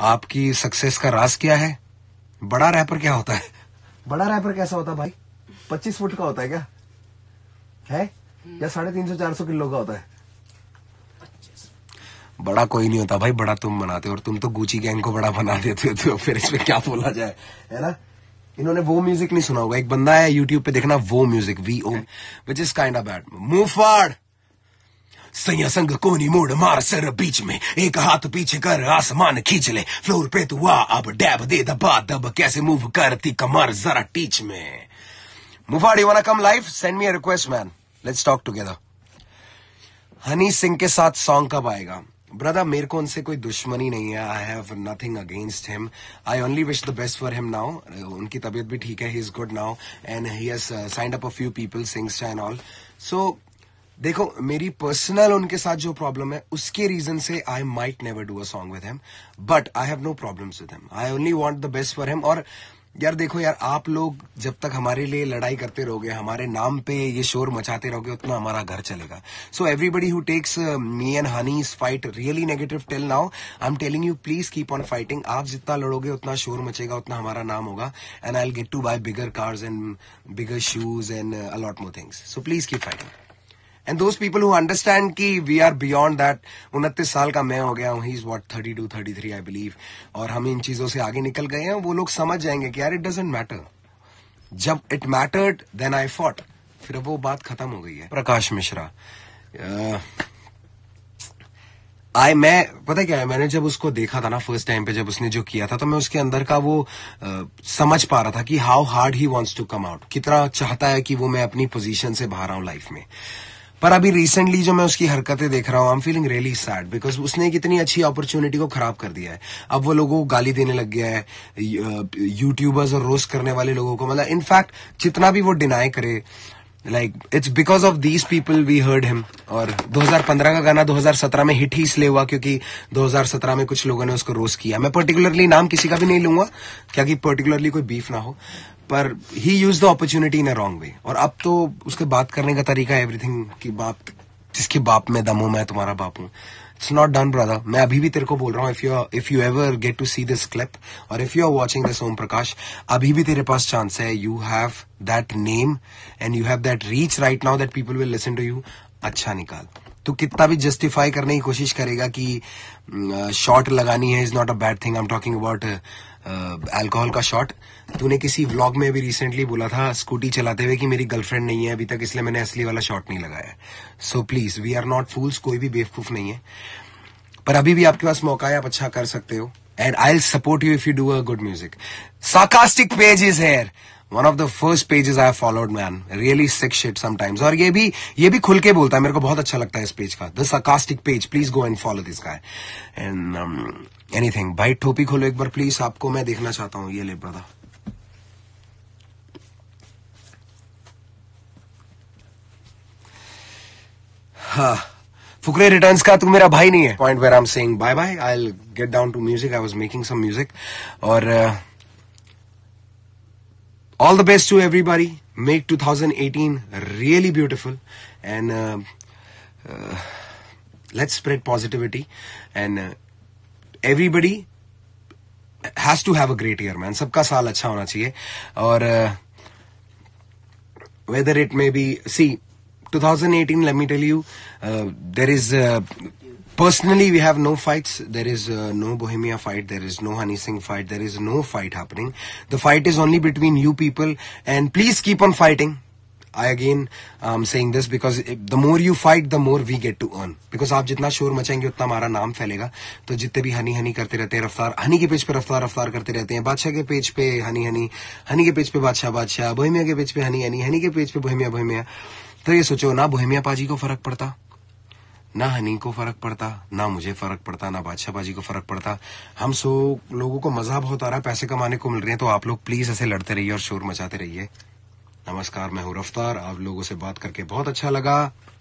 आपकी सक्सेस का राज क्या है बड़ा रैपर क्या होता है बड़ा रैपर कैसा होता है भाई पच्चीस फुट का होता है क्या है या साढ़े तीन सौ चार सौ किलो का होता है बड़ा कोई नहीं होता भाई बड़ा तुम बनाते हो और तुम तो गुची गैंग को बड़ा बना देते हो तो फिर इसमें क्या बोला जाए है ना इन्होंने वो म्यूजिक नहीं सुना होगा एक बंदा है यूट्यूब पे देखना वो music we Om which is kind of bad move फॉर्ड संया संग कोनी मोड़ मार सर बीच में एक हाथ पीछे कर आसमान खींच ले फ्लोर पे तू आ अब डैब दे दबा दब कैसे मूव करती कमर जरा टीच में मुफाड़ी वाला come life send me request man let's talk together Honey Singh के साथ सॉन्ग कब आएगा ब्रदर मेरे को उनसे कोई दुश्मनी नहीं है I have nothing against him I only wish the best for him now उनकी तबीयत भी ठीक है he is good now and he has signed up a few people things and all so देखो मेरी पर्सनल उनके साथ जो प्रॉब्लम है उसके रीजन से I might never do a song with him but I have no problems with him I only want the best for him और यार देखो यार आप लोग जब तक हमारे लिए लड़ाई करते रहोगे हमारे नाम पे ये शोर मचाते रहोगे उतना हमारा घर चलेगा so everybody who texts me and Honey fight really negative tell now I am telling you please keep on fighting आप जितना लड़ोगे उतना शोर मचेगा उतना हमारा नाम होगा and I get to buy bigger cars and bigger shoes and a lot more things so please keep fighting and those people who understand की we are beyond that उनतीस साल का मैं हो गया हूँ he is what thirty two thirty three I believe और हम इन चीजों से आगे निकल गए हैं वो लोग समझ जाएंगे कि यार इट डजेंट मैटर जब it mattered then I fought फिर वो बात खत्म हो गई है प्रकाश मिश्रा आई मैं पता क्या है मैंने जब उसको देखा था ना फर्स्ट टाइम पे जब उसने जो किया था तो मैं उसके अंदर का वो आ, समझ पा रहा था कि how hard he wants to come out कितना चाहता है कि वो मैं अपनी पोजिशन से बाहर आऊं लाइफ में पर अभी रिसेंटली जो मैं उसकी हरकतें देख रहा हूँ I am feeling really sad because उसने कितनी अच्छी अपॉर्चुनिटी को खराब कर दिया है अब वो लोगों को गाली देने लग गया है यूट्यूबर्स और रोस्ट करने वाले लोगों को मतलब इनफैक्ट जितना भी वो डिनाई करे like it's because of these people we heard him और 2015 का गाना 2017 में हिट ही इसलिए हुआ क्योंकि 2017 में कुछ लोगों ने उसको रोस्ट किया मैं पर्टिकुलरली नाम किसी का भी नहीं लूंगा क्या कि पर्टिकुलरली कोई बीफ ना हो पर he use the opportunity in a wrong way और अब तो उसके बात करने का तरीका एवरीथिंग की बाप जिसके बाप में दम हूं मैं तुम्हारा बाप हूं इट्स नॉट डन ब्रदर मैं अभी भी तेरे को बोल रहा हूँ if you if you ever get to see this clip और if you are watching this Om Prakash अभी भी तेरे पास चांस है you have that name and you have that reach right now that people will listen to you अच्छा निकाल तो कितना भी जस्टिफाई करने की कोशिश करेगा कि शॉर्ट लगानी है is not a bad thing I am talking about alcohol का शॉट तूने किसी व्लॉग में भी रिसेंटली बोला था स्कूटी चलाते हुए कि मेरी गर्लफ्रेंड नहीं है अभी तक इसलिए मैंने असली वाला शॉट नहीं लगाया so please we are not fools कोई भी बेवकूफ नहीं है पर अभी भी आपके पास मौका है आप अच्छा कर सकते हो and I support you if you do a good music sarcastic page is here one of the first pages I followed man really sick shit sometimes और ये भी ये भी खुल के बोलता है मेरे को बहुत अच्छा लगता है इस पेज का this sarcastic page please go and follow this guy and anything भाई टोपी खोलो एक बार प्लीज आपको मैं देखना चाहता हूं ये ले ब्रदर हाँ। फुकरे रिटर्न्स का तू मेरा भाई नहीं है point where I am saying bye bye I get down to music I was making some music और uh, all the best to everybody. Make 2018 really beautiful and uh, uh, let's spread positivity. And uh, everybody has to have a great year, man. सबका साल अच्छा होना चाहिए और whether it may be see 2018 let me tell you uh, there is uh, Personally, we have no fights. There is uh, no Bohemia fight. There is no Honey Singh fight. There is no fight happening. The fight is only between you people. And please keep on fighting. I again um, saying this because the more you fight, the more we get to earn. Because आप जितना शोर मचाएंगे उतना हमारा नाम फैलेगा तो जितने भी हनी हनी करते रहते हैं रफ्तार हनी के पेज पे रफ्तार रफ्तार करते रहते हैं बादशाह के पेज पे हनी हनी हनी के पेज पे बादशाह बादशाह बोहिमिया के पेज पे हनी हनी हनी के पेज पे बोहिमिया बोहिमिया तो ये सोचो ना बोहिमिया पाजी को फर्क पड़ता ना हनी को फर्क पड़ता ना मुझे फर्क पड़ता ना बादशाह बाजी को फर्क पड़ता हम सो लोगों को मजा बहुत आ रहा है पैसे कमाने को मिल रहे हैं तो आप लोग प्लीज ऐसे लड़ते रहिए और शोर मचाते रहिए नमस्कार मैं हूं रफ्तार आप लोगों से बात करके बहुत अच्छा लगा